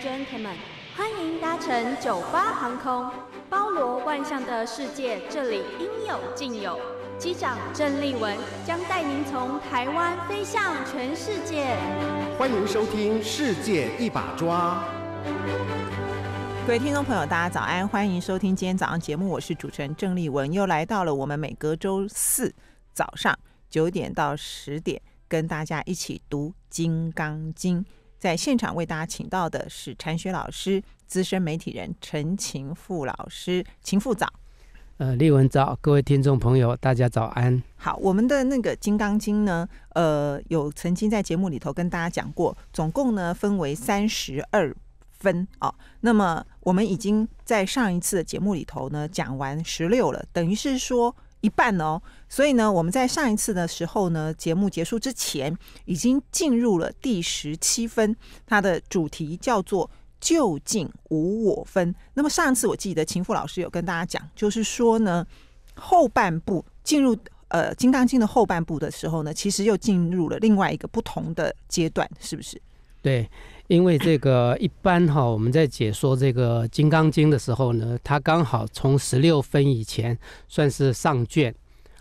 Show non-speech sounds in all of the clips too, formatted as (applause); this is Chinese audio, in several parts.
gentlemen，欢迎搭乘九八航空，包罗万象的世界，这里应有尽有。机长郑立文将带您从台湾飞向全世界。欢迎收听《世界一把抓》。各位听众朋友，大家早安，欢迎收听今天早上节目，我是主持人郑立文，又来到了我们每隔周四早上九点到十点，跟大家一起读《金刚经》。在现场为大家请到的是禅学老师、资深媒体人陈晴富老师，晴富早。呃，立文早，各位听众朋友，大家早安。好，我们的那个《金刚经》呢，呃，有曾经在节目里头跟大家讲过，总共呢分为三十二分哦。那么我们已经在上一次的节目里头呢讲完十六了，等于是说。一半哦，所以呢，我们在上一次的时候呢，节目结束之前已经进入了第十七分，它的主题叫做“究竟无我分”。那么上一次我记得秦富老师有跟大家讲，就是说呢，后半部进入呃《金刚经》的后半部的时候呢，其实又进入了另外一个不同的阶段，是不是？对。因为这个一般哈，我们在解说这个《金刚经》的时候呢，它刚好从十六分以前算是上卷，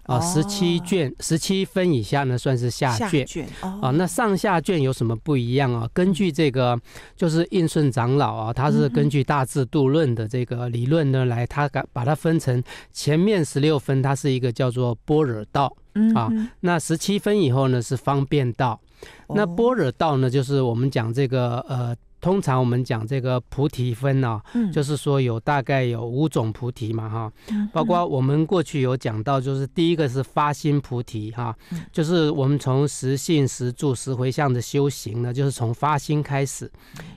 啊，十七卷十七分以下呢算是下卷，啊，那上下卷有什么不一样啊？根据这个，就是印顺长老啊，他是根据《大智度论》的这个理论呢来，他把它分成前面十六分，它是一个叫做波若道，啊，那十七分以后呢是方便道。那般若道呢，就是我们讲这个呃，通常我们讲这个菩提分呢，就是说有大概有五种菩提嘛哈，包括我们过去有讲到，就是第一个是发心菩提哈，就是我们从实信实住实回向的修行呢，就是从发心开始，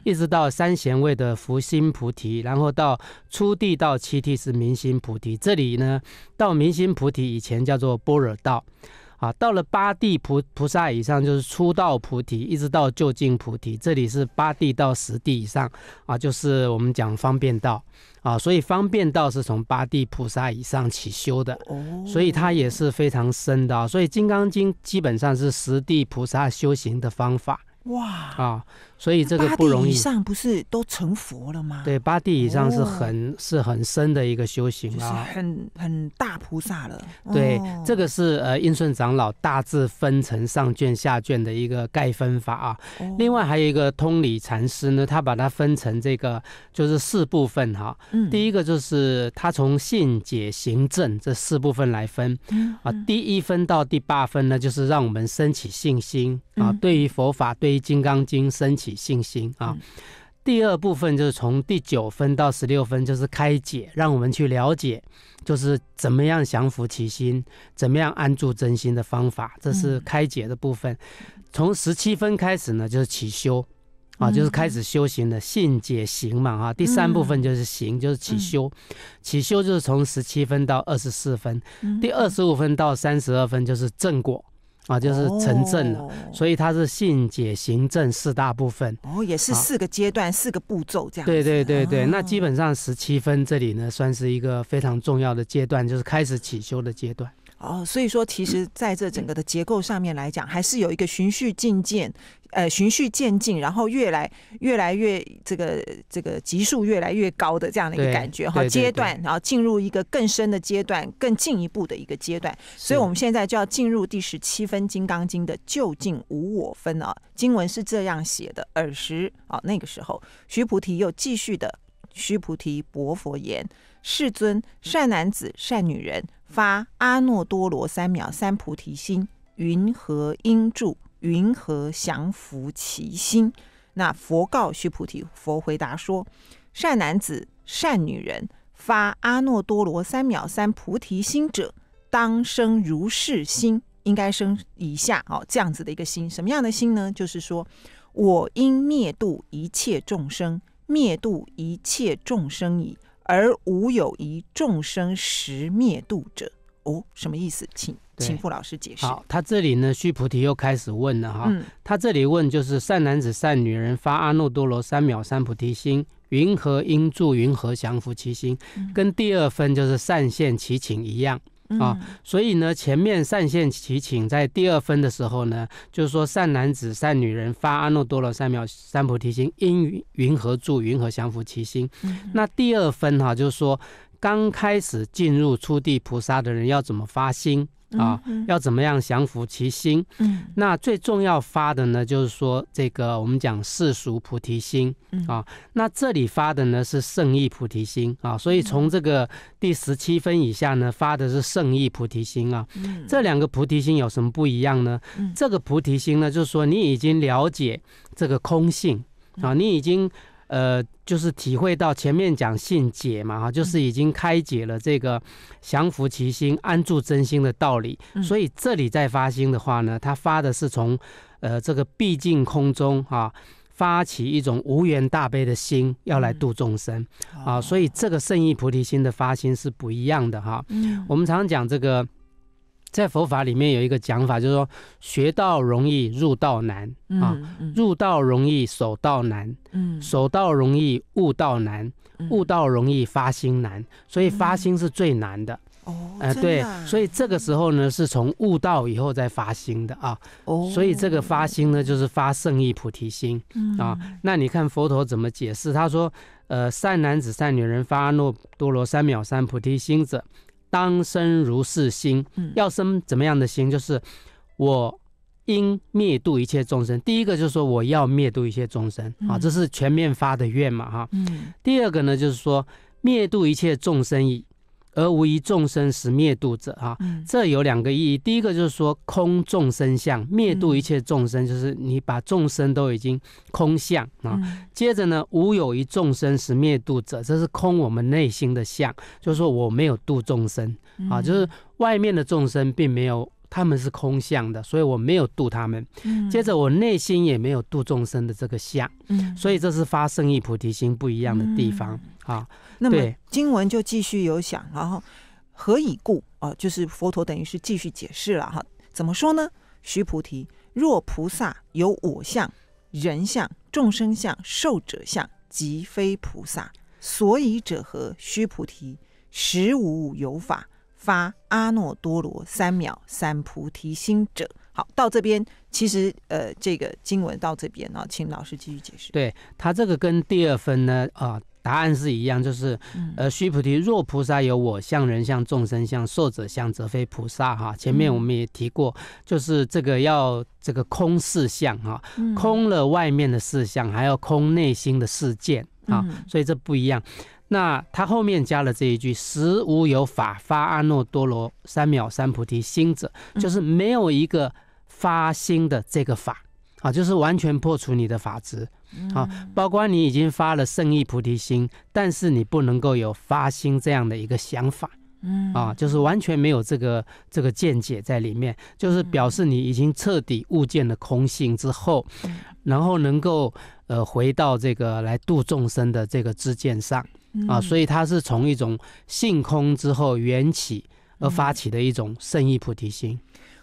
一直到三贤位的福心菩提，然后到初地到七地是明心菩提，这里呢到明心菩提以前叫做般若道。啊，到了八地菩菩萨以上，就是初到菩提，一直到就近菩提，这里是八地到十地以上啊，就是我们讲方便道啊，所以方便道是从八地菩萨以上起修的，哦，所以它也是非常深的啊，所以《金刚经》基本上是十地菩萨修行的方法，哇，啊。所以这个不容易以上不是都成佛了吗？对，八地以上是很是很深的一个修行啊，很很大菩萨了。对，这个是呃应顺长老大致分成上卷下卷的一个概分法啊。另外还有一个通理禅师呢，他把它分成这个就是四部分哈。嗯。第一个就是他从信解行证这四部分来分。嗯。啊，第一分到第八分呢，就是让我们升起信心啊，对于佛法，对于《金刚经》升起。起信心啊！第二部分就是从第九分到十六分，就是开解，让我们去了解，就是怎么样降服其心，怎么样安住真心的方法，这是开解的部分。从十七分开始呢，就是起修，啊，就是开始修行的性解行嘛，哈。第三部分就是行，就是起修，起修就是从十七分到二十四分，第二十五分到三十二分就是正果。啊，就是城镇了。所以它是信解行政四大部分，然后也是四个阶段、四个步骤这样。对对对对，那基本上十七分这里呢，算是一个非常重要的阶段，就是开始起修的阶段。哦，所以说，其实 (clears throat) 在这整个的结构上面来讲，还是有一个循序渐进，呃，循序渐进，然后越来越来越这个这个级数越来越高的这样的一个感觉哈阶段，然后进入一个更深的阶段，更进一步的一个阶段。所以，我们现在就要进入第十七分《金刚经》的“究竟无我分”啊。经文是这样写的：“尔时啊，那个时候，须菩提又继续的，须菩提薄佛言：世尊，善男子、善女人。”发阿耨多罗三藐三菩提心，云何应住？云何降伏其心？那佛告须菩提，佛回答说：善男子、善女人，发阿耨多罗三藐三菩提心者，当生如是心。应该生以下哦，这样子的一个心，什么样的心呢？就是说我应灭度一切众生，灭度一切众生矣。而无有一众生实灭度者，哦，什么意思？请请傅老师解释。好，他这里呢，须菩提又开始问了哈，他这里问就是善男子、善女人发阿耨多罗三藐三菩提心，云何应住？云何降伏其心，跟第二分就是善现其情一样。啊，所以呢，前面善现其请在第二分的时候呢，就是说善男子、善女人发阿耨多罗三藐三菩提心，因云何住，云何降伏其心？那第二分哈，就是说刚开始进入出地菩萨的人要怎么发心？啊，要怎么样降服其心？嗯，那最重要发的呢，就是说这个我们讲世俗菩提心啊，那这里发的呢是圣意菩提心啊，所以从这个第十七分以下呢发的是圣意菩提心啊。这两个菩提心有什么不一样呢？这个菩提心呢，就是说你已经了解这个空性啊，你已经。呃，就是体会到前面讲信解嘛，哈，就是已经开解了这个降伏其心、安住真心的道理。所以这里在发心的话呢，他发的是从呃这个毕竟空中啊发起一种无缘大悲的心，要来度众生啊。所以这个圣意菩提心的发心是不一样的哈。我们常常讲这个。在佛法里面有一个讲法，就是说学道容易入道难啊，入道容易守道难，嗯，守道容易悟道难，悟道容易发心难，所以发心是最难的哦，呃对，所以这个时候呢是从悟道以后再发心的啊，哦，所以这个发心呢就是发圣意菩提心啊，那你看佛陀怎么解释？他说，呃，善男子、善女人发阿耨多罗三藐三菩提心者。当生如是心，要生怎么样的心？就是我应灭度一切众生。第一个就是说，我要灭度一切众生啊，这是全面发的愿嘛，哈。第二个呢，就是说灭度一切众生而无一众生实灭度者啊，这有两个意义。第一个就是说空众生相，灭度一切众生，就是你把众生都已经空相啊。接着呢，无有一众生实灭度者，这是空我们内心的相，就是说我没有度众生啊，就是外面的众生并没有，他们是空相的，所以我没有度他们。接着我内心也没有度众生的这个相，所以这是发生意菩提心不一样的地方。啊，那么经文就继续有想，然后何以故啊？就是佛陀等于是继续解释了哈，怎么说呢？须菩提，若菩萨有我相、人相、众生相、寿者相，即非菩萨。所以者何？须菩提，实无有法发阿耨多罗三藐三菩提心者。好，到这边其实呃，这个经文到这边呢，请老师继续解释。对他这个跟第二分呢啊。答案是一样，就是呃，须菩提，若菩萨有我相、人相、众生相、寿者相，则非菩萨。哈，前面我们也提过，就是这个要这个空四相哈，空了外面的四相，还要空内心的四见啊，所以这不一样。那他后面加了这一句：实无有法发阿耨多罗三藐三菩提心者，就是没有一个发心的这个法。啊，就是完全破除你的法执，啊，包括你已经发了圣意菩提心，但是你不能够有发心这样的一个想法，嗯，啊，就是完全没有这个这个见解在里面，就是表示你已经彻底悟见了空性之后，然后能够呃回到这个来度众生的这个知见上，啊，所以它是从一种性空之后缘起而发起的一种圣意菩提心。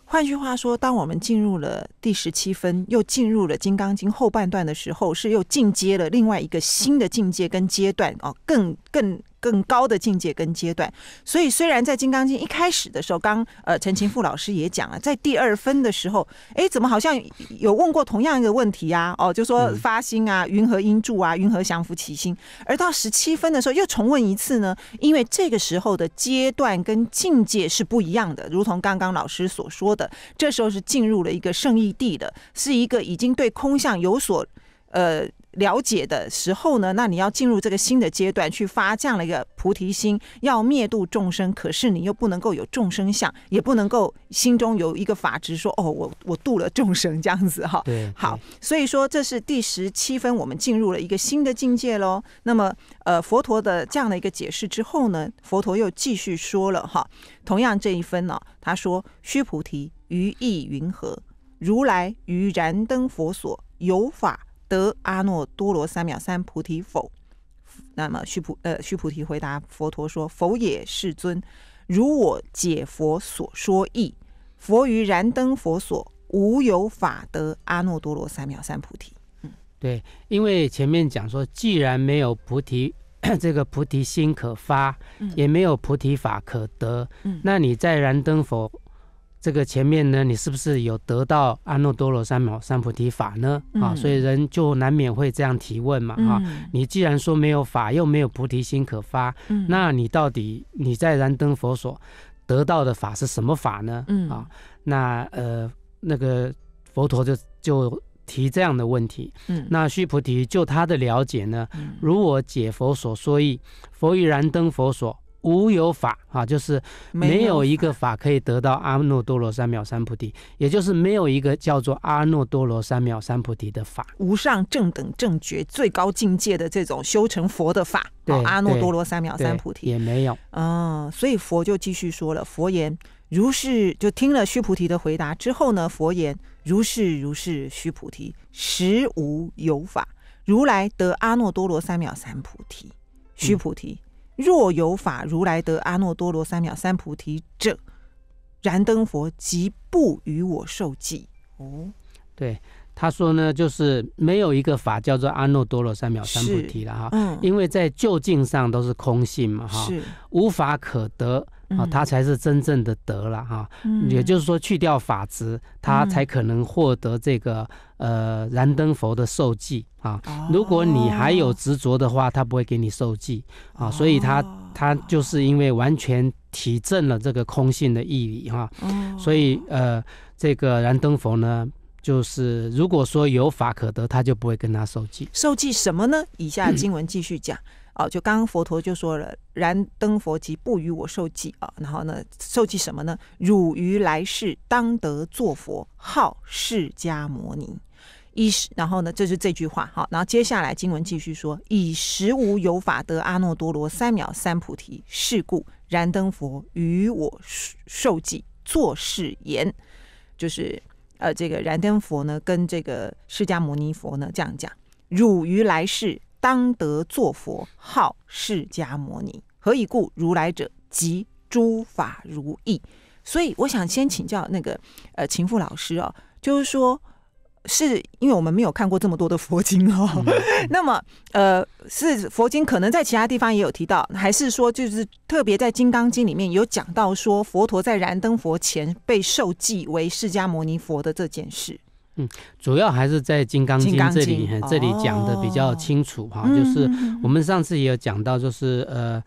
换句话说，当我们进入了第十七分，又进入了《金刚经》后半段的时候，是又进阶了另外一个新的境界跟阶段哦，更更。更高的境界跟阶段，所以虽然在《金刚经》一开始的时候，刚呃陈清富老师也讲了，在第二分的时候，哎，怎么好像有问过同样一个问题啊？哦，就说发心啊，云何因住啊，云何降伏其心？而到十七分的时候又重问一次呢？因为这个时候的阶段跟境界是不一样的，如同刚刚老师所说的，这时候是进入了一个胜义地的，是一个已经对空相有所呃。了解的时候呢，那你要进入这个新的阶段，去发这样的一个菩提心，要灭度众生。可是你又不能够有众生相，也不能够心中有一个法执，说哦，我我度了众生这样子哈。对，好，所以说这是第十七分，我们进入了一个新的境界喽。那么，呃，佛陀的这样的一个解释之后呢，佛陀又继续说了哈。同样这一分呢，他说：“须菩提，于意云何？如来于燃灯佛所有法。”得阿耨多罗三藐三菩提否？那么须菩呃须菩提回答佛陀说：“否也，世尊。如我解佛所说意，佛于燃灯佛所，无有法得阿耨多罗三藐三菩提。”嗯，对，因为前面讲说，既然没有菩提 (coughs) 这个菩提心可发，也没有菩提法可得，那你在燃灯佛。这个前面呢，你是不是有得到阿耨多罗三藐三菩提法呢？啊，所以人就难免会这样提问嘛，啊，你既然说没有法，又没有菩提心可发，那你到底你在燃灯佛所得到的法是什么法呢？啊，那呃，那个佛陀就就提这样的问题，那须菩提就他的了解呢，如我解佛所说意，佛于燃灯佛所。无有法啊，就是没有一个法可以得到阿耨多罗三藐三菩提，也就是没有一个叫做阿耨多罗三藐三菩提的法，无上正等正觉最高境界的这种修成佛的法，阿耨多罗三藐三菩提也没有。嗯，所以佛就继续说了，佛言如是，就听了须菩提的回答之后呢，佛言如是如是，须菩提，实无有法，如来得阿耨多罗三藐三菩提，须菩提。若有法如来得阿耨多罗三藐三菩提者，燃灯佛即不与我受记。哦，对，他说呢，就是没有一个法叫做阿耨多罗三藐三菩提了哈，因为在究竟上都是空性嘛哈，无法可得。啊，他才是真正的得了哈，也就是说去掉法执，他才可能获得这个呃燃灯佛的受记啊。如果你还有执着的话，他不会给你受记啊。所以他他就是因为完全体证了这个空性的意义哈，所以呃这个燃灯佛呢，就是如果说有法可得，他就不会跟他受记。受记什么呢？以下经文继续讲。哦，就刚刚佛陀就说了：“燃灯佛即不与我受记啊，然后呢，受记什么呢？汝于来世当得作佛，号释迦摩尼。”以是，然后呢，这是这句话。好，然后接下来经文继续说：“以实无有法得阿耨多罗三藐三菩提，是故燃灯佛与我受记，作誓言，就是呃，这个燃灯佛呢，跟这个释迦摩尼佛呢这样讲：汝于来世。”当得作佛号释迦牟尼，何以故？如来者即诸法如意。所以我想先请教那个呃秦父老师哦，就是说是因为我们没有看过这么多的佛经哦，(laughs) 那么呃是佛经可能在其他地方也有提到，还是说就是特别在《金刚经》里面有讲到说佛陀在燃灯佛前被受记为释迦牟尼佛的这件事？嗯，主要还是在《金刚经》这里，这里讲的比较清楚哈。就是我们上次也有讲到，就是呃，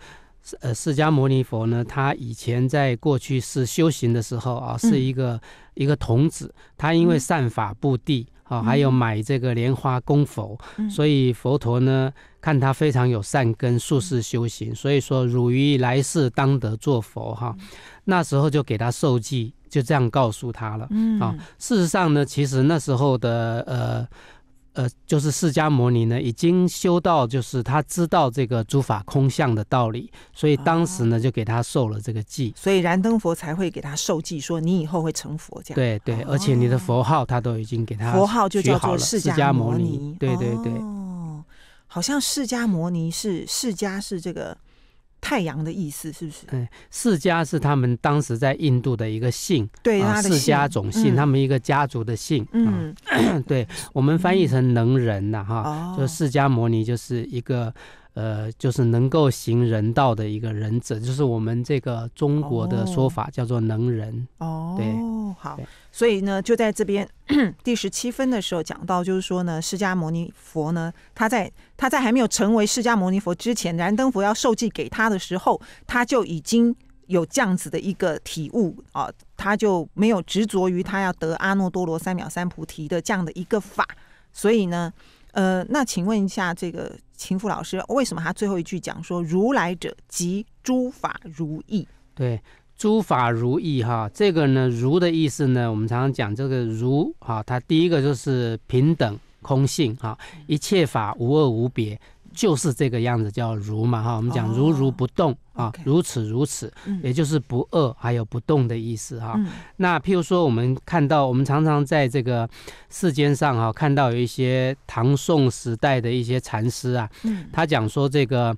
呃，释迦牟尼佛呢，他以前在过去是修行的时候啊，是一个一个童子，他因为善法布地啊，还有买这个莲花供佛，所以佛陀呢看他非常有善根，术士修行，所以说汝于来世当得作佛哈。那时候就给他受记。就这样告诉他了。嗯啊，事实上呢，其实那时候的呃呃，就是释迦牟尼呢，已经修到就是他知道这个诸法空相的道理，所以当时呢就给他受了这个记。所以燃灯佛才会给他受记，说你以后会成佛。这样。对对，而且你的佛号他都已经给他佛号就叫做释迦牟尼。对对对，哦，好像释迦牟尼是释迦是这个。太阳的意思是不是？哎，释迦是他们当时在印度的一个姓，对，释迦种姓，他们一个家族的姓。嗯，(coughs) 对我们翻译成能人呐，哈，就释迦摩尼就是一个。呃，就是能够行人道的一个人者，就是我们这个中国的说法叫做能人。哦，对，好，所以呢，就在这边第十七分的时候讲到，就是说呢，释迦牟尼佛呢，他在他在还没有成为释迦牟尼佛之前，燃灯佛要受记给他的时候，他就已经有这样子的一个体悟啊，他就没有执着于他要得阿耨多罗三藐三菩提的这样的一个法，所以呢。呃，那请问一下，这个秦父老师，为什么他最后一句讲说“如来者即诸法如意”？对，诸法如意哈，这个呢“如”的意思呢，我们常常讲这个“如”哈，它第一个就是平等空性哈，一切法无二无别，就是这个样子叫“如”嘛哈，我们讲“如如不动”。啊，如此如此，也就是不饿还有不动的意思哈。那譬如说，我们看到，我们常常在这个世间上啊，看到有一些唐宋时代的一些禅师啊，他讲说这个。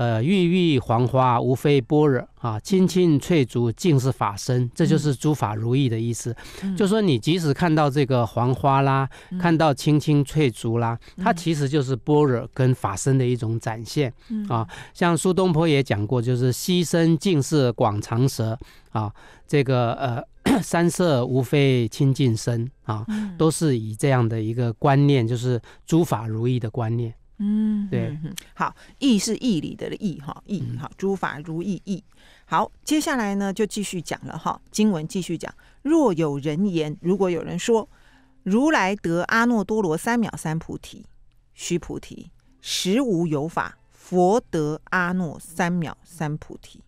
呃，郁郁黄花无非般若啊，青青翠竹尽是法身，这就是诸法如意的意思。就说你即使看到这个黄花啦，看到青青翠竹啦，它其实就是般若跟法身的一种展现啊。像苏东坡也讲过，就是溪声尽是广长蛇啊，这个呃，山 (clears throat) 色无非清净身啊，都是以这样的一个观念，就是诸法如意的观念。嗯，对，好，义是义理的义哈，义哈，诸法如义义。好，接下来呢就继续讲了哈，经文继续讲。若有人言，如果有人说，如来得阿耨多罗三藐三菩提，须菩提，实无有法，佛得阿耨三藐三菩提，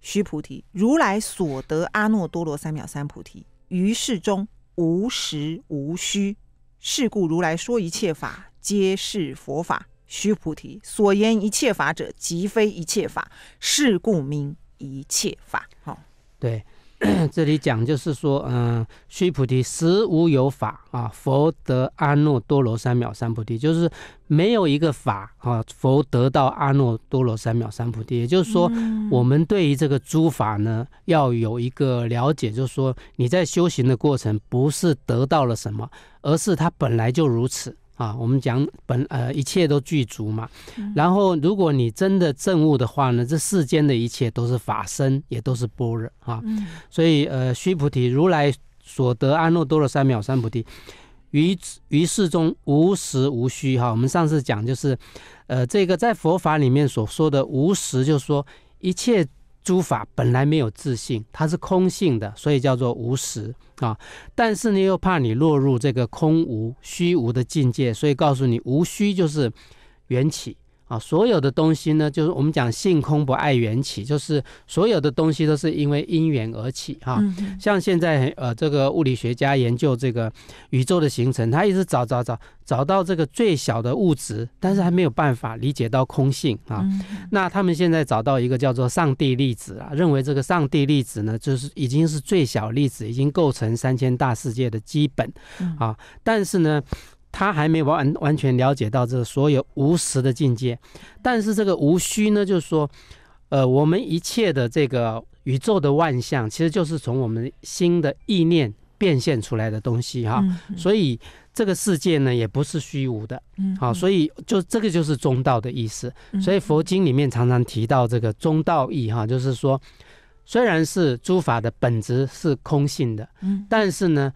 须菩提，如来所得阿耨多罗三藐三菩提，于世中无实无虚。是故如来说一切法。皆是佛法，须菩提所言一切法者，即非一切法，是故名一切法。好，对，(coughs) 这里讲就是说，嗯，须菩提实无有法啊，佛得阿耨多罗三藐三菩提，就是没有一个法啊，佛得到阿耨多罗三藐三菩提。也就是说，我们对于这个诸法呢，要有一个了解，就是说你在修行的过程，不是得到了什么，而是它本来就如此。啊，我们讲本呃，一切都具足嘛。然后，如果你真的证悟的话呢，这世间的一切都是法身，也都是波若啊。所以呃，须菩提，如来所得安耨多罗三藐三菩提，于于世中无实无虚。哈，我们上次讲就是，呃，这个在佛法里面所说的无实，就是说一切。诸法本来没有自信，它是空性的，所以叫做无实啊。但是呢，又怕你落入这个空无虚无的境界，所以告诉你，无虚就是缘起。啊，所有的东西呢，就是我们讲性空不爱缘起，就是所有的东西都是因为因缘而起哈。像现在呃，这个物理学家研究这个宇宙的形成，他一直找找找找到这个最小的物质，但是还没有办法理解到空性啊。那他们现在找到一个叫做上帝粒子啊，认为这个上帝粒子呢，就是已经是最小粒子，已经构成三千大世界的基本啊。但是呢。他还没完完全了解到这所有无实的境界，但是这个无虚呢，就是说，呃，我们一切的这个宇宙的万象，其实就是从我们心的意念变现出来的东西哈。所以这个世界呢，也不是虚无的。嗯。好，所以就这个就是中道的意思。所以佛经里面常常提到这个中道义哈，就是说，虽然是诸法的本质是空性的，嗯，但是呢，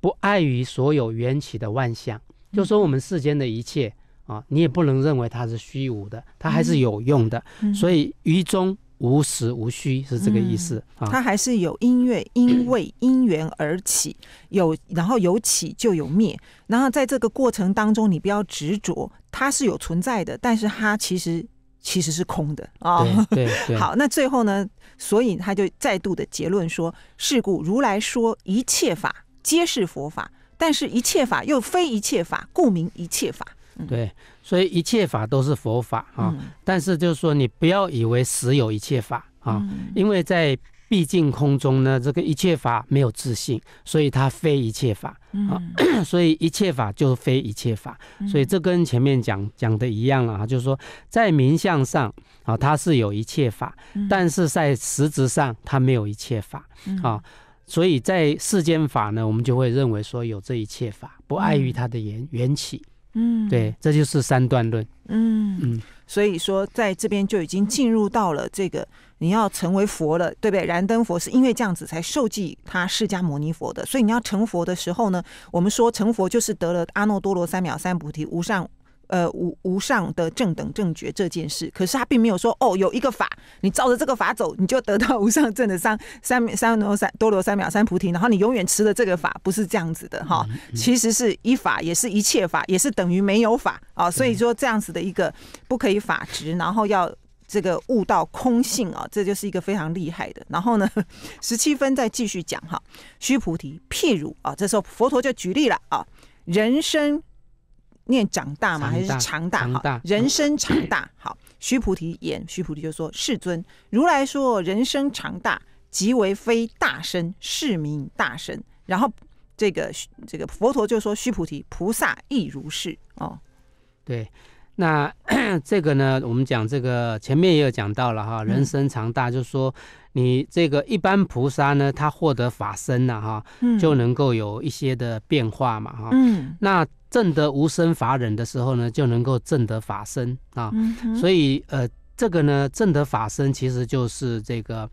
不碍于所有缘起的万象。就说我们世间的一切啊，你也不能认为它是虚无的，它还是有用的。所以于中无实无虚是这个意思。啊。它还是有音乐，因为 (clears throat) 因缘而起，有然后有起就有灭，然后在这个过程当中，你不要执着，它是有存在的，但是它其实其实是空的啊。对 (laughs) 对好，那最后呢？所以他就再度的结论说：是故如来说一切法皆是佛法。但是一切法又非一切法，故名一切法。对，所以一切法都是佛法啊。但是就是说，你不要以为实有一切法啊，因为在毕竟空中呢，这个一切法没有自信，所以它非一切法啊。(clears throat) 所以一切法就非一切法。所以这跟前面讲讲的一样了啊，就是说在名相上啊，它是有一切法，但是在实质上它没有一切法啊。所以在世间法呢，我们就会认为说有这一切法不碍于它的缘缘起，嗯，对，这就是三段论，嗯嗯，所以说在这边就已经进入到了这个你要成为佛了，对不对？燃灯佛是因为这样子才受记他释迦牟尼佛的，所以你要成佛的时候呢，我们说成佛就是得了阿耨多罗三藐三菩提无上。呃，无无上的正等正觉这件事，可是他并没有说哦，有一个法，你照着这个法走，你就得到无上正的三三三多三多罗三藐三菩提。然后你永远持的这个法不是这样子的哈，其实是一法，也是一切法，也是等于没有法啊。所以说这样子的一个不可以法执，然后要这个悟到空性啊，这就是一个非常厉害的。然后呢，十七分再继续讲哈。须菩提，譬如啊，这时候佛陀就举例了啊，人生。念长大吗？还是长大好？人生长大 (clears throat) 好。须菩提言：“须菩提就说，世尊，如来说人生长大，即为非大身，是名大身。然后这个这个佛陀就说，须菩提，菩萨亦如是。哦，对。那 (coughs) 这个呢，我们讲这个前面也有讲到了哈，人生长大，就是说你这个一般菩萨呢，他获得法身了哈，就能够有一些的变化嘛，哈，嗯，那。正得无生法忍的时候呢，就能够正得法身啊。所以呃，这个呢，正得法身其实就是这个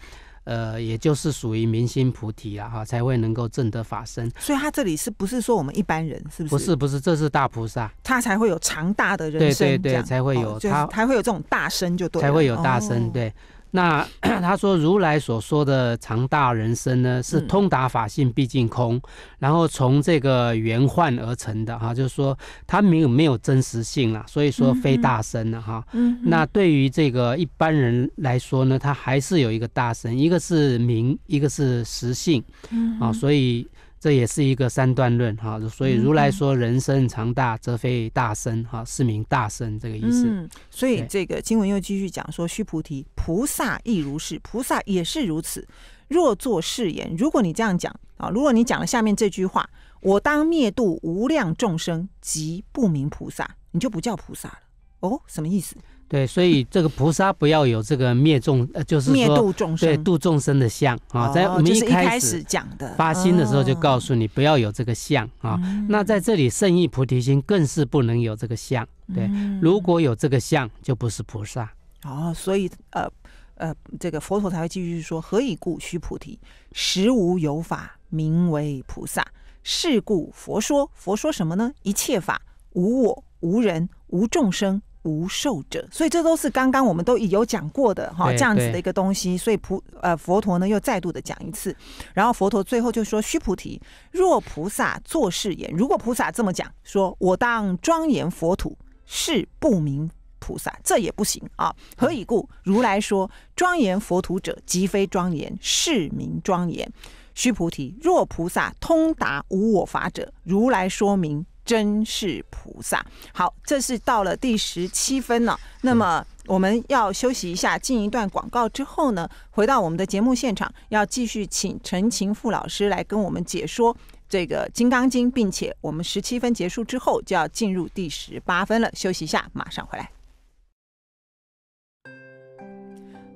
呃，也就是属于明心菩提啊，哈，才会能够正得法身。所以他这里是不是说我们一般人是不是？不是不是，这是大菩萨，他才会有长大的人生。对对对，才会有他才会有这种大身，就对，才会有大身对。那 (clears throat) 他说，如来所说的常大人生呢，是通达法性毕竟空，然后从这个缘幻而成的哈，就是说它没有没有真实性了，所以说非大身了哈。嗯，那对于这个一般人来说呢，他还是有一个大身，一个是名，一个是实性，嗯，啊，所以。这也是一个三段论哈，所以如来说人生常大，则非大生哈，是名大生这个意思。嗯，所以这个经文又继续讲说，须菩提，菩萨亦如是，菩萨也是如此。若作誓言，如果你这样讲啊，如果你讲了下面这句话，我当灭度无量众生及不明菩萨，你就不叫菩萨了哦，什么意思？对，所以这个菩萨不要有这个灭众，呃，就是灭度众生，对，度众生的相啊，在我们一开始讲的发心的时候就告诉你不要有这个相啊。那在这里，圣意菩提心更是不能有这个相，对，如果有这个相就不是菩萨。哦，所以呃呃，这个佛陀才会继续说：何以故？须菩提，实无有法名为菩萨。是故佛说，佛说什么呢？一切法无我、无人、无众生。无受者，所以这都是刚刚我们都已有讲过的哈，这样子的一个东西。所以菩呃佛陀呢又再度的讲一次，然后佛陀最后就说：，须菩提，若菩萨作誓言，如果菩萨这么讲，说我当庄严佛土，是不明菩萨，这也不行啊。何以故？如来说庄严佛土者，即非庄严，是名庄严。须菩提，若菩萨通达无我法者，如来说明。真是菩萨。好，这是到了第十七分了。那么我们要休息一下，进一段广告之后呢，回到我们的节目现场，要继续请陈琴富老师来跟我们解说这个《金刚经》，并且我们十七分结束之后就要进入第十八分了。休息一下，马上回来。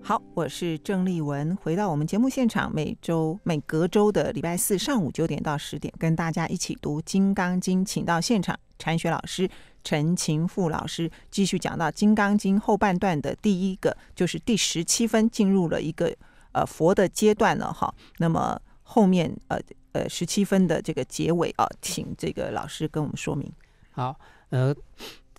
好，我是郑丽文，回到我们节目现场，每周每隔周的礼拜四上午九点到十点，跟大家一起读《金刚经》，请到现场禅学老师陈勤富老师继续讲到《金刚经》后半段的第一个，就是第十七分进入了一个呃佛的阶段了哈。那么后面呃呃十七分的这个结尾啊，请这个老师跟我们说明。好，呃。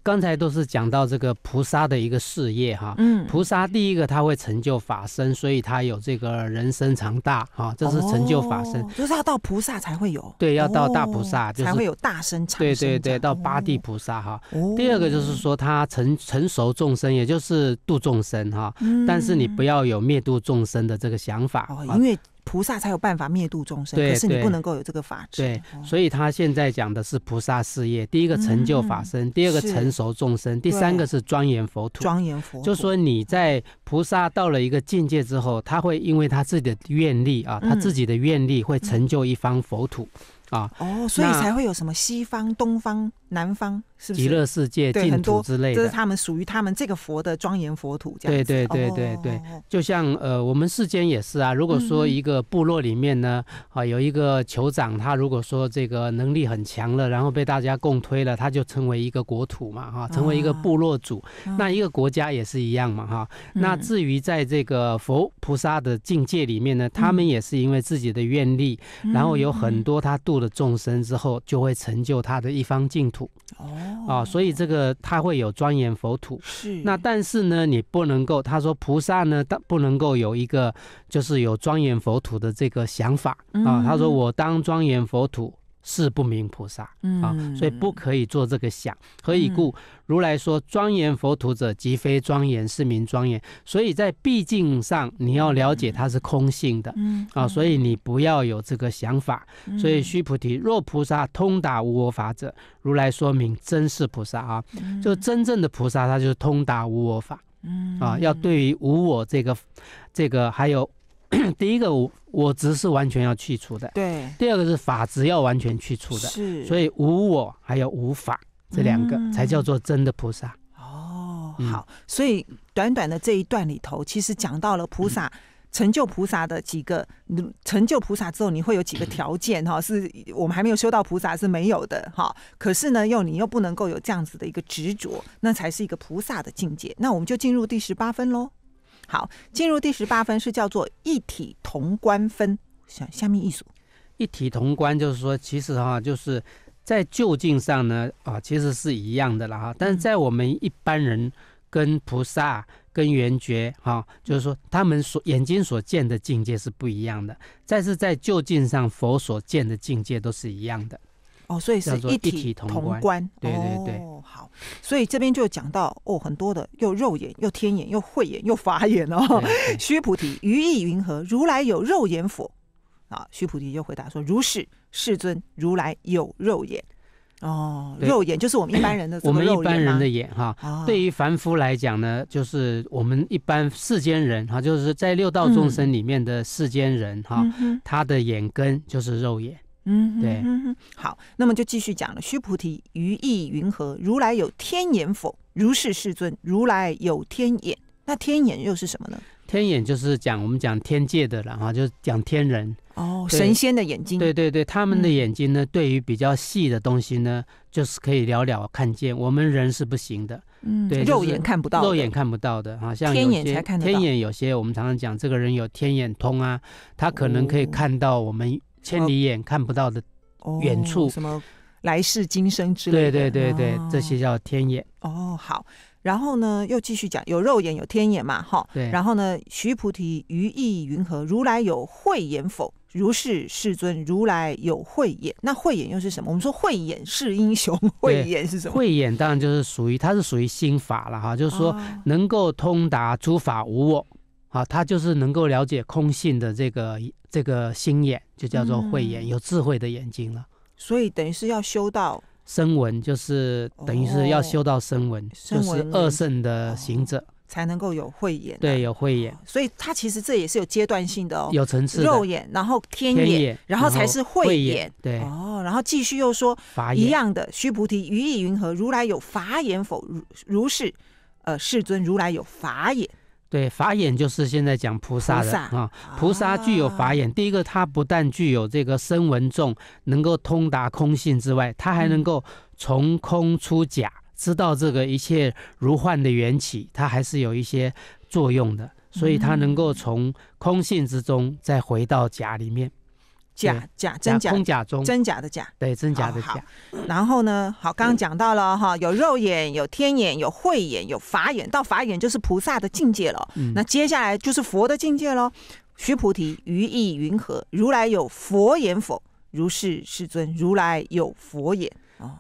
刚才都是讲到这个菩萨的一个事业哈，嗯，菩萨第一个他会成就法身，所以他有这个人生长大哈，这是成就法身，就是要到菩萨才会有，对，要到大菩萨才会有大身长对对对，到八地菩萨哈。第二个就是说他成成熟众生，也就是度众生哈，但是你不要有灭度众生的这个想法，因为。菩萨才有办法灭度众生，可是你不能够有这个法对，所以他现在讲的是菩萨事业：，第一个成就法身，第二个成熟众生，第三个是庄严佛土。庄严佛土，就说你在菩萨到了一个境界之后，他会因为他自己的愿力啊，他自己的愿力会成就一方佛土啊。哦，所以才会有什么西方、东方。南方是极乐世界、净土之类的，这是他们属于他们这个佛的庄严佛土，这样对对对对对。就像呃，我们世间也是啊，如果说一个部落里面呢，啊有一个酋长，他如果说这个能力很强了，然后被大家共推了，他就成为一个国土嘛，哈，成为一个部落主。那一个国家也是一样嘛，哈。那至于在这个佛菩萨的境界里面呢，他们也是因为自己的愿力，然后有很多他度了众生之后，就会成就他的一方净土。土哦啊，所以这个他会有庄严佛土，那但是呢，你不能够，他说菩萨呢，他不能够有一个就是有庄严佛土的这个想法啊。他说我当庄严佛土。是不明菩萨啊，所以不可以做这个想。何以故？如来说庄严佛土者，即非庄严，是名庄严。所以在毕竟上，你要了解它是空性的啊，所以你不要有这个想法。所以，须菩提，若菩萨通达无我法者，如来说明真是菩萨啊，就真正的菩萨，他就是通达无我法。嗯啊，要对于无我这个这个还有。(clears throat) 第一个我我执是完全要去除的，对。第二个是法执要完全去除的，是。所以无我还有无法这两个才叫做真的菩萨。哦，好。所以短短的这一段里头，其实讲到了菩萨成就菩萨的几个成就菩萨之后，你会有几个条件哈？是我们还没有修到菩萨是没有的哈。可是呢，又你又不能够有这样子的一个执着，那才是一个菩萨的境界。那我们就进入第十八分喽。好，进入第十八分是叫做一体同观分。下下面一组。一体同观就是说，其实哈，就是在就近上呢啊，其实是一样的了哈。但是在我们一般人跟菩萨、跟圆觉哈，就是说他们所眼睛所见的境界是不一样的。但是在就近上，佛所见的境界都是一样的。哦，所以是一体同观，对对对，好。所以这边就讲到哦，很多的又肉眼，又天眼，又慧眼，又法眼哦。(laughs) 须菩提，于意云何？如来有肉眼否？啊，须菩提就回答说：如是，世尊，如来有肉眼。哦，肉眼就是我们一般人的，(clears throat) 我们一般人的眼哈。对于凡夫来讲呢，就是我们一般世间人哈，就是在六道众生里面的世间人哈，他的眼根就是肉眼。嗯，对，好，那么就继续讲了。须菩提，于意云何？如来有天眼否？如是，世尊。如来有天眼，那天眼又是什么呢？天眼就是讲我们讲天界的了哈，就是讲天人哦，神仙的眼睛。对对对，他们的眼睛呢，对于比较细的东西呢，就是可以了了看见。我们人是不行的，嗯，对，肉眼看不到，肉眼看不到的哈。像天眼才得到。天眼，有些我们常常讲，这个人有天眼通啊，他可能可以看到我们。千里眼看不到的远处，什么来世今生之类。对对对对，这些叫天眼。哦，好。然后呢，又继续讲，有肉眼，有天眼嘛。哈。对。然后呢，徐菩提，于意云何？如来有慧眼否？如是，世尊，如来有慧眼。那慧眼又是什么？我们说慧眼是英雄，慧眼是什么？慧眼当然就是属于，它是属于心法了哈，就是说能够通达诸法无我。好，他就是能够了解空性的这个这个心眼，就叫做慧眼，有智慧的眼睛了。所以等于是要修到声闻，就是等于是要修到闻，文，就是二圣的行者才能够有慧眼。对，有慧眼。所以他其实这也是有阶段性的哦，有层次。肉眼，然后天眼，然后才是慧眼。对，哦，然后继续又说，一样的，须菩提，于意云何？如来有法眼否？如如是，呃，世尊，如来有法眼。对，法眼就是现在讲菩萨的啊，菩萨具有法眼。第一个，它不但具有这个声闻众能够通达空性之外，它还能够从空出假，知道这个一切如幻的缘起，它还是有一些作用的，所以它能够从空性之中再回到假里面。假假真假，空假中真假的假，对真假的假。然后呢？好，刚刚讲到了哈，有肉眼，有天眼，有慧眼，有法眼，到法眼就是菩萨的境界了。那接下来就是佛的境界喽。须菩提，于意云何？如来有佛眼否？如是，世尊。如来有佛眼。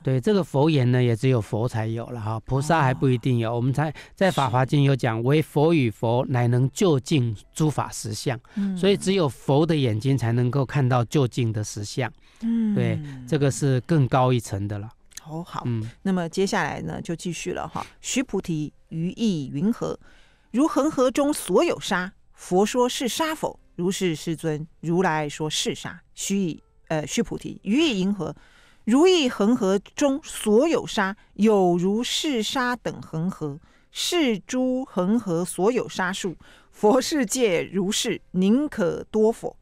对这个佛眼呢，也只有佛才有了哈，菩萨还不一定有。我们才在法华经有讲，唯佛与佛乃能就近诸法实相，所以只有佛的眼睛才能够看到就近的实相。嗯，对，这个是更高一层的了。好，好。那么接下来呢，就继续了哈。须菩提，于意云何？如恒河中所有沙，佛说是沙否？如是，世尊。如来说是沙。须以呃，须菩提，于意云何？如意恒河中所有沙，有如是沙等恒河是诸恒河所有沙数，佛世界如是宁可多否？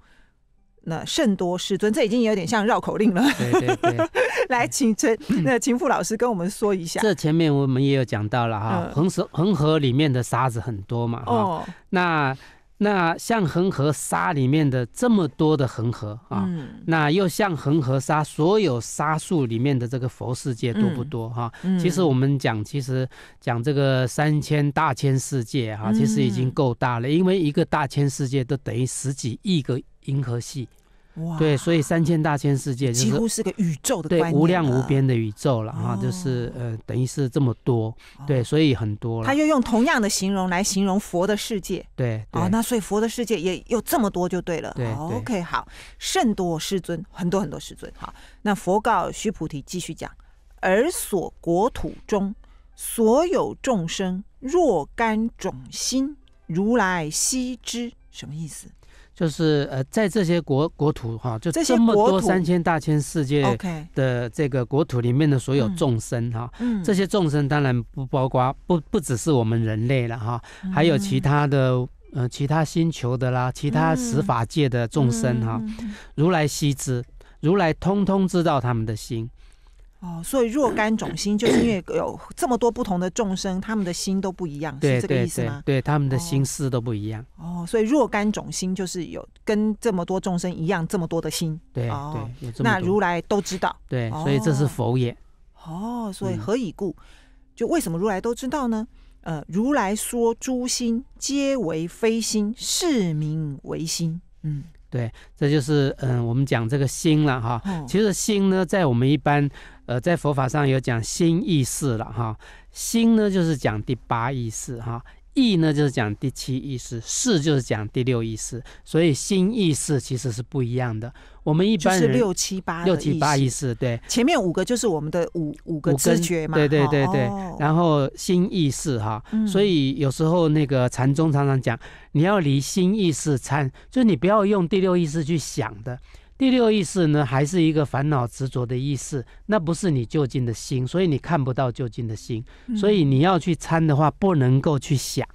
那甚多世尊，这已经有点像绕口令了。对对对，(laughs) 来，请陈那秦富老师跟我们说一下。这前面我们也有讲到了哈，恒河恒河里面的沙子很多嘛。哦，那。那像恒河沙里面的这么多的恒河啊，那又像恒河沙所有沙数里面的这个佛世界多不多哈？其实我们讲，其实讲这个三千大千世界哈，其实已经够大了，因为一个大千世界都等于十几亿个银河系。对，所以三千大千世界几乎是个宇宙的对，无量无边的宇宙了啊，就是呃，等于是这么多，对，所以很多。他又用同样的形容来形容佛的世界，对，哦，那所以佛的世界也有这么多就对了。对 OK，好，甚多世尊，很多很多世尊，好。那佛告须菩提，继续讲：而所国土中，所有众生若干种心，如来悉知。什么意思？就是呃，在这些国国土哈，就这么多三千大千世界的这个国土里面的所有众生哈，这些众生当然不包括不不只是我们人类了哈，还有其他的呃其他星球的啦，其他十法界的众生哈，如来悉知，如来通通知道他们的心。哦，所以若干种心，(clears throat) 就是因为有这么多不同的众生，他们的心都不一样，是这个意思吗？对，他们的心思都不一样。哦，所以若干种心就是有跟这么多众生一样这么多的心。对对，那如来都知道。对，所以这是佛也。哦，所以何以故？就为什么如来都知道呢？呃，如来说诸心皆为非心，是名为心。嗯，对，这就是嗯，我们讲这个心了哈。其实心呢，在我们一般。呃，在佛法上有讲心意识了哈，心呢就是讲第八意识哈，意呢就是讲第七意识，识就是讲第六意识，所以心意识其实是不一样的。我们一般是六七八。六七八意识对。前面五个就是我们的五五个知觉嘛。对对对对。然后心意识哈，所以有时候那个禅宗常常讲，你要离心意识参，就是你不要用第六意识去想的。第六意识呢，还是一个烦恼执着的意识，那不是你就近的心，所以你看不到就近的心，所以你要去参的话，不能够去想。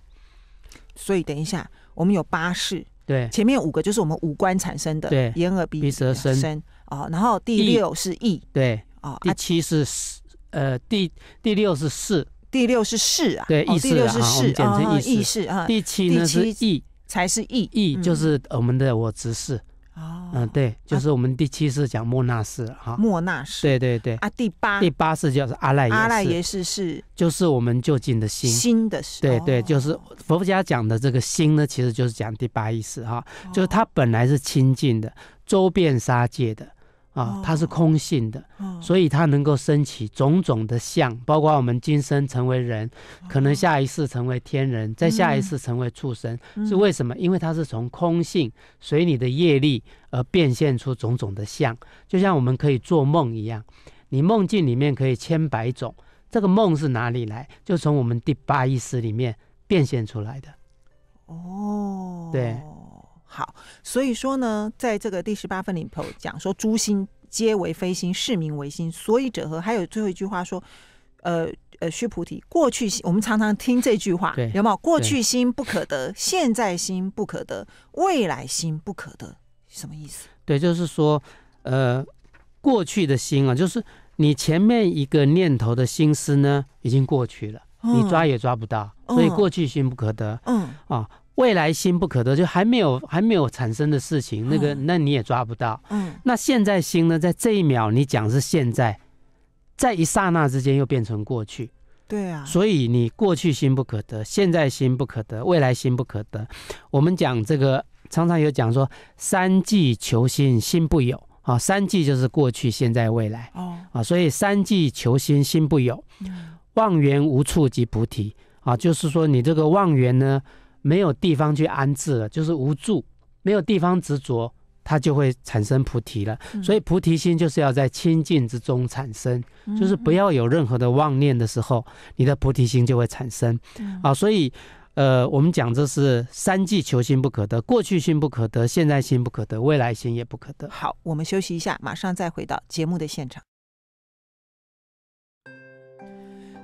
所以等一下，我们有八式，对，前面五个就是我们五官产生的，眼、耳、鼻、鼻、舌、身，哦，然后第六是意，对，哦，第七是四，呃，第第六是四，第六是四啊，对，第六是四，简称意识，啊，第七呢是意，才是意，意就是我们的我执事。哦，嗯，对，就是我们第七世讲莫那世哈，莫那世，对对对，啊，第八第八世就是阿赖阿赖耶识是，就是我们就近的心，新的世，对对，就是佛家讲的这个心呢，其实就是讲第八意识哈，就是它本来是清净的，周遍杀界的。啊，它是空性的，所以它能够升起种种的相，包括我们今生成为人，可能下一次成为天人，在下一次成为畜生，是为什么？因为它是从空性，随你的业力而变现出种种的相，就像我们可以做梦一样，你梦境里面可以千百种，这个梦是哪里来？就从我们第八意识里面变现出来的。哦，对。好，所以说呢，在这个第十八分里头讲说，诸心皆为非心，是名为心。所以者何？还有最后一句话说，呃呃，须菩提，过去心，我们常常听这句话，有没有？过去心不可得，现在心不可得，未来心不可得，什么意思？对，就是说，呃，过去的心啊，就是你前面一个念头的心思呢，已经过去了，你抓也抓不到，所以过去心不可得。嗯啊。未来心不可得，就还没有还没有产生的事情，那个那你也抓不到。嗯，那现在心呢，在这一秒你讲是现在，在一刹那之间又变成过去。对啊，所以你过去心不可得，现在心不可得，未来心不可得。我们讲这个，常常有讲说“三季求心，心不有”啊，“三季就是过去、现在、未来。哦啊，所以“三季求心，心不有”，望缘无处及菩提啊，就是说你这个望缘呢。没有地方去安置了，就是无助，没有地方执着，它就会产生菩提了。所以菩提心就是要在清净之中产生，就是不要有任何的妄念的时候，你的菩提心就会产生。啊，所以，呃，我们讲这是三季求心不可得，过去心不可得，现在心不可得，未来心也不可得。好，我们休息一下，马上再回到节目的现场。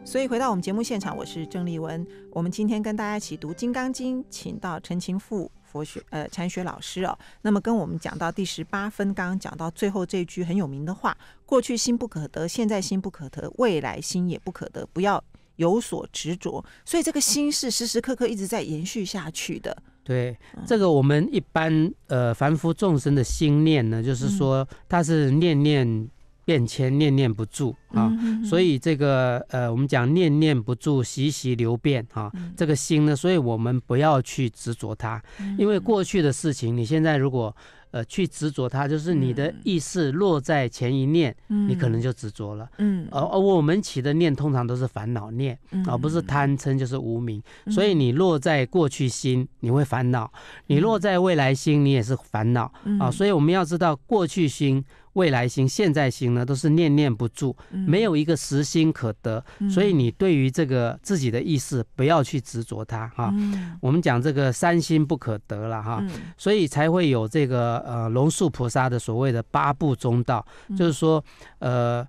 所以回到我们节目现场，我是郑丽文。我们今天跟大家一起读《金刚经》，请到陈情富佛学呃禅学老师哦。那么跟我们讲到第十八分，刚刚讲到最后这句很有名的话：“过去心不可得，现在心不可得，未来心也不可得。”不要有所执着。所以这个心是时时刻刻一直在延续下去的。对，这个我们一般呃凡夫众生的心念呢，就是说他是念念。变迁念念不住啊，所以这个呃，我们讲念念不住，习习流变啊，这个心呢，所以我们不要去执着它，因为过去的事情，你现在如果呃去执着它，就是你的意识落在前一念，你可能就执着了。嗯，而而我们起的念通常都是烦恼念，而不是贪嗔就是无名。所以你落在过去心你会烦恼，你落在未来心你也是烦恼啊，所以我们要知道过去心。未来心、现在心呢，都是念念不住，没有一个实心可得。所以你对于这个自己的意识，不要去执着它啊。我们讲这个三心不可得了哈，所以才会有这个呃龙树菩萨的所谓的八部中道，就是说呃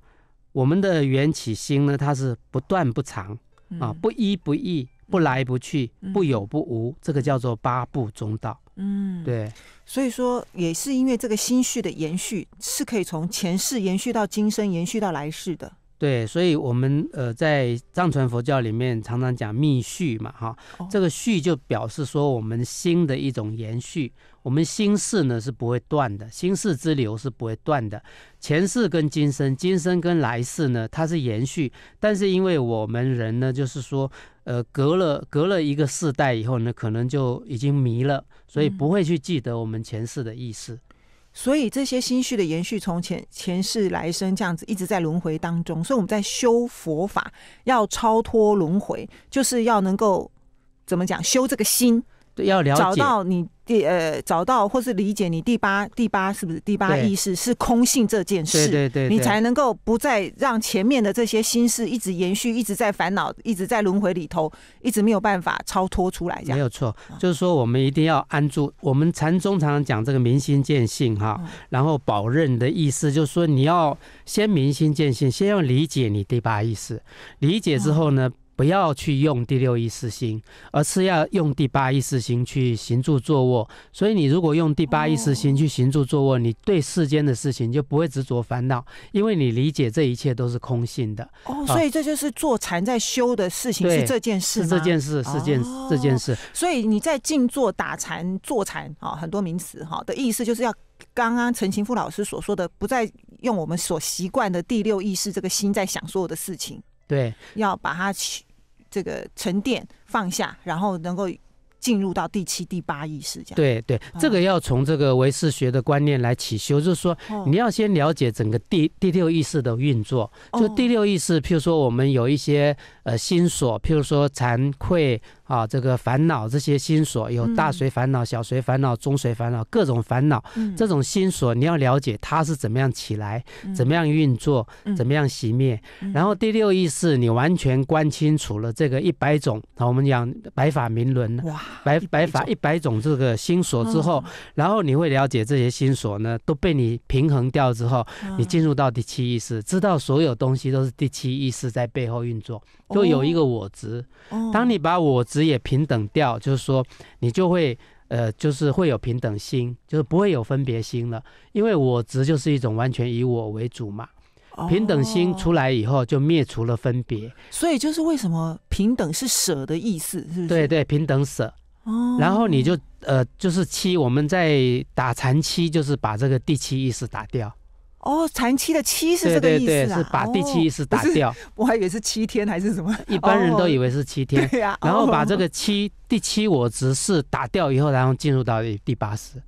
我们的缘起心呢，它是不断不长啊，不依不异，不来不去，不有不无，这个叫做八部中道。嗯，对，所以说也是因为这个心绪的延续，是可以从前世延续到今生，延续到来世的。对，所以，我们呃，在藏传佛教里面常常讲“密续”嘛，哈，这个“续”就表示说我们新的一种延续，我们新世呢是不会断的，新世之流是不会断的，前世跟今生、今生跟来世呢，它是延续。但是，因为我们人呢，就是说，呃，隔了隔了一个世代以后呢，可能就已经迷了，所以不会去记得我们前世的意思。所以这些心绪的延续，从前前世来生这样子一直在轮回当中。所以我们在修佛法，要超脱轮回，就是要能够怎么讲，修这个心，对，要了解，找到你。第呃，找到或是理解你第八第八是不是第八意识是空性这件事，你才能够不再让前面的这些心事一直延续，一直在烦恼，一直在轮回里头，一直没有办法超脱出来。这样没有错，就是说我们一定要安住。我们禅宗常常讲这个明心见性哈，然后保任的意思就是说你要先明心见性，先要理解你第八意识，理解之后呢。不要去用第六意识心，而是要用第八意识心去行住坐卧。所以你如果用第八意识心去行住坐卧，你对世间的事情就不会执着烦恼，因为你理解这一切都是空性的。哦，所以这就是坐禅在修的事情，是这件事，是这件事，是件这件事。所以你在静坐打禅坐禅啊，很多名词哈的意思就是要刚刚陈清富老师所说的，不再用我们所习惯的第六意识这个心在想所有的事情。对，要把它去。这个沉淀放下，然后能够进入到第七、第八意识这样。对对，这个要从这个唯识学的观念来起修，就是说你要先了解整个第第六意识的运作。就第六意识，譬如说我们有一些呃心所，譬如说惭愧。啊，这个烦恼，这些心锁有大随烦恼、小随烦恼、中随烦恼，各种烦恼，这种心锁你要了解它是怎么样起来，怎么样运作，怎么样熄灭。然后第六意识你完全观清楚了这个一百种，我们讲白法明伦，哇，白白法一百种这个心锁之后，然后你会了解这些心锁呢都被你平衡掉之后，你进入到第七意识，知道所有东西都是第七意识在背后运作。就有一个我执，当你把我执也平等掉，就是说你就会呃，就是会有平等心，就是不会有分别心了。因为我执就是一种完全以我为主嘛，平等心出来以后就灭除了分别。所以就是为什么平等是舍的意思，是不是？对对，平等舍。哦。然后你就呃，就是七，我们在打禅七，就是把这个第七意识打掉。哦，长期的七是这个意思啊，是把第七意识打掉。我还以为是七天还是什么。(laughs) 一般人都以为是七天。对呀。然后把这个七第七，我只是打掉以后，然后进入到第八世，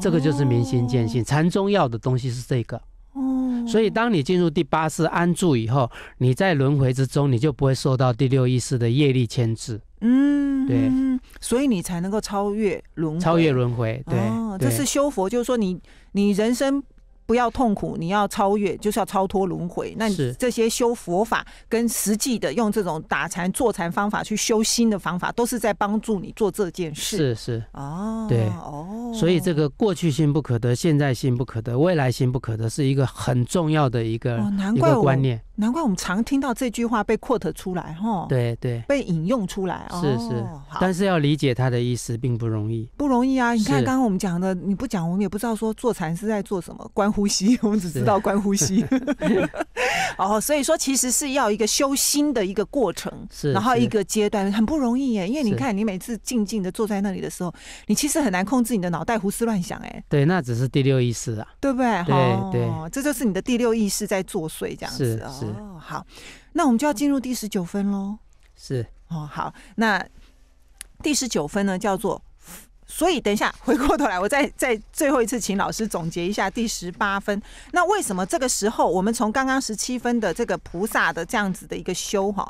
这个就是明心见性。禅宗要的东西是这个。哦。所以当你进入第八世安住以后，你在轮回之中，你就不会受到第六意识的业力牵制。嗯。对。所以你才能够超越轮超越轮回。对。这是修佛，就是说你你人生。不要痛苦，你要超越，就是要超脱轮回。那这些修佛法跟实际的用这种打禅坐禅方法去修心的方法，都是在帮助你做这件事。是是哦，对哦，所以这个过去心不可得，现在心不可得，未来心不可得，是一个很重要的一个一个观念。难怪我们常听到这句话被 quote 出来，吼，对对，被引用出来啊，是是，但是要理解他的意思并不容易，不容易啊！你看刚刚我们讲的，你不讲我们也不知道说坐禅是在做什么，观呼吸，(laughs) 我们只知道观呼吸。(laughs) 哦，所以说其实是要一个修心的一个过程，是，然后一个阶段很不容易耶，因为你看你每次静静的坐在那里的时候，你其实很难控制你的脑袋胡思乱想，哎，对，那只是第六意识啊，对不对？对对，这就是你的第六意识在作祟，这样子啊。哦，好，那我们就要进入第十九分喽。是哦，好，那第十九分呢，叫做。所以，等一下，回过头来，我再再最后一次请老师总结一下第十八分。那为什么这个时候，我们从刚刚十七分的这个菩萨的这样子的一个修哈，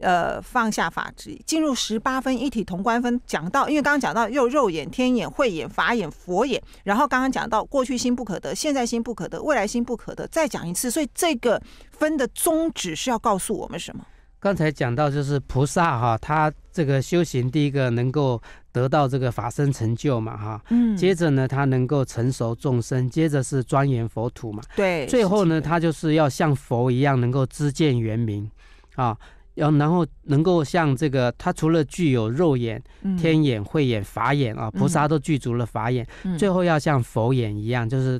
呃，放下法执，进入十八分一体同观分，讲到，因为刚刚讲到又肉眼、天眼、慧眼、法眼、佛眼，然后刚刚讲到过去心不可得，现在心不可得，未来心不可得，再讲一次。所以这个分的宗旨是要告诉我们什么？刚才讲到就是菩萨哈，他这个修行第一个能够得到这个法生成就嘛哈，嗯，接着呢他能够成熟众生，接着是庄严佛土嘛，对，最后呢他就是要像佛一样能够知见圆明，啊，要然后能够像这个他除了具有肉眼、天眼、慧眼、法眼啊，菩萨都具足了法眼，最后要像佛眼一样就是。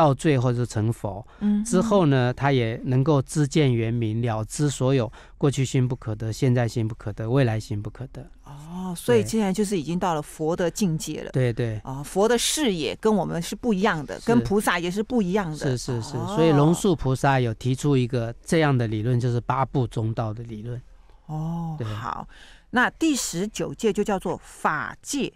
到最后是成佛，嗯，之后呢，他也能够自见原明，了知所有过去心不可得，现在心不可得，未来心不可得。哦，所以现在就是已经到了佛的境界了。对对。啊，佛的视野跟我们是不一样的，跟菩萨也是不一样的。是是是。所以龙树菩萨有提出一个这样的理论，就是八部中道的理论。哦，好。那第十九届就叫做法界，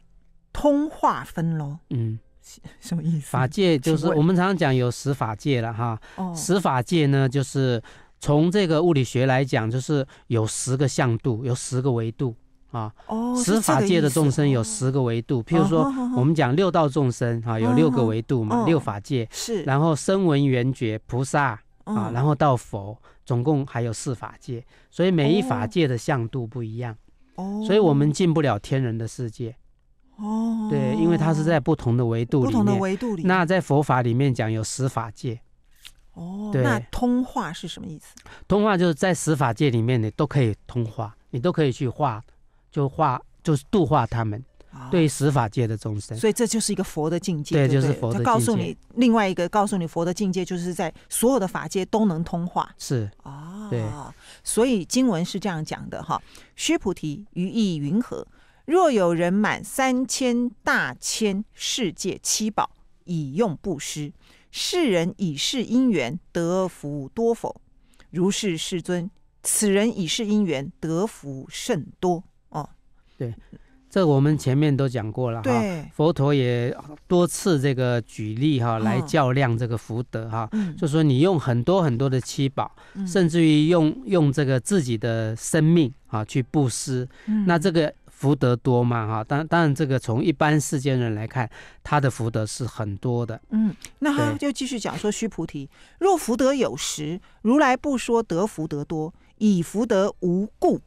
通化分喽。嗯。(laughs) 什么意思？法界就是我们常常讲有十法界了哈。哦。十法界呢，就是从这个物理学来讲，就是有十个相度，有十个维度啊。哦。十法界的众生有十个维度，譬如说我们讲六道众生啊，有六个维度嘛，六法界是。然后声闻缘觉菩萨啊，然后到佛，总共还有四法界，所以每一法界的相度不一样。哦。所以我们进不了天人的世界。哦，对，因为它是在不同的维度，不同的维度里。那在佛法里面讲有十法界，哦，那通化是什么意思？通化就是在十法界里面你都可以通化，你都可以去化，就化就是度化他们。对于十法界的众生，所以这就是一个佛的境界，对，就是佛的境界。告诉你另外一个，告诉你佛的境界就是在所有的法界都能通化，是啊，对。所以经文是这样讲的哈，须菩提，于意云何？若有人满三千大千世界七宝以用布施，世人以是因缘得福多否？如是，世尊，此人以是因缘得福甚多。哦，对，这我们前面都讲过了哈。佛陀也多次这个举例哈，来较量这个福德哈，就说你用很多很多的七宝，甚至于用用这个自己的生命啊去布施，那这个。福德多嘛，哈，当当然这个从一般世间人来看，他的福德是很多的。嗯，那他就继续讲说，须菩提，若福德有时，如来不说得福德多，以福德无故，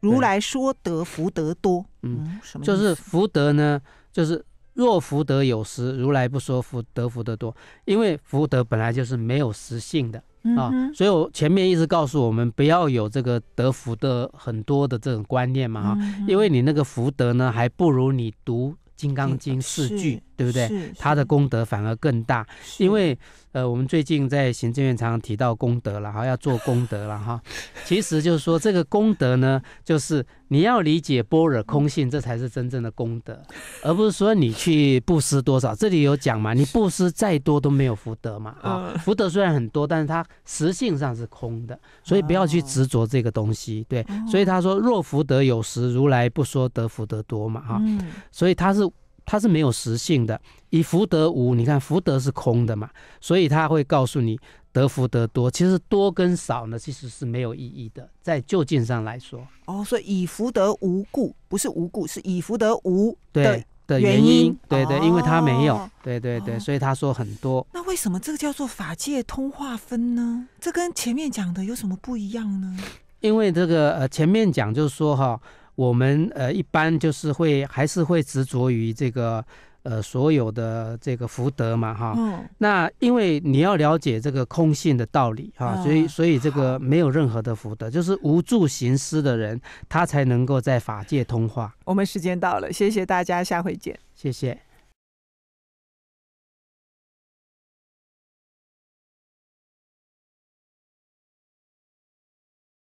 如来说得福德多。嗯，什么？就是福德呢？就是若福德有时，如来不说福德福德多，因为福德本来就是没有实性的。啊，所以我前面一直告诉我们，不要有这个得福的很多的这种观念嘛，哈，因为你那个福德呢，还不如你读《金刚经》四句，对不对？他的功德反而更大。因为呃，我们最近在行政院常常提到功德了哈，要做功德了哈，其实就是说这个功德呢，就是。你要理解波若空性，这才是真正的功德，(laughs) 而不是说你去布施多少。这里有讲嘛，你布施再多都没有福德嘛，啊，福德虽然很多，但是它实性上是空的，所以不要去执着这个东西。对，所以他说若福德有时，如来不说得福德多嘛，哈，所以他是他是没有实性的。以福德无，你看福德是空的嘛，所以他会告诉你。得福德多，其实多跟少呢，其实是没有意义的，在就近上来说。哦，所以以福德无故，不是无故，是以福德无对的原因。对对，因为他没有，对对对，所以他说很多。那为什么这个叫做法界通划分呢？这跟前面讲的有什么不一样呢？因为这个呃，前面讲就是说哈，我们呃一般就是会还是会执着于这个。呃，所有的这个福德嘛，哈，那因为你要了解这个空性的道理哈，所以所以这个没有任何的福德，就是无助行施的人，他才能够在法界通话。我们时间到了，谢谢大家，下回见，谢谢。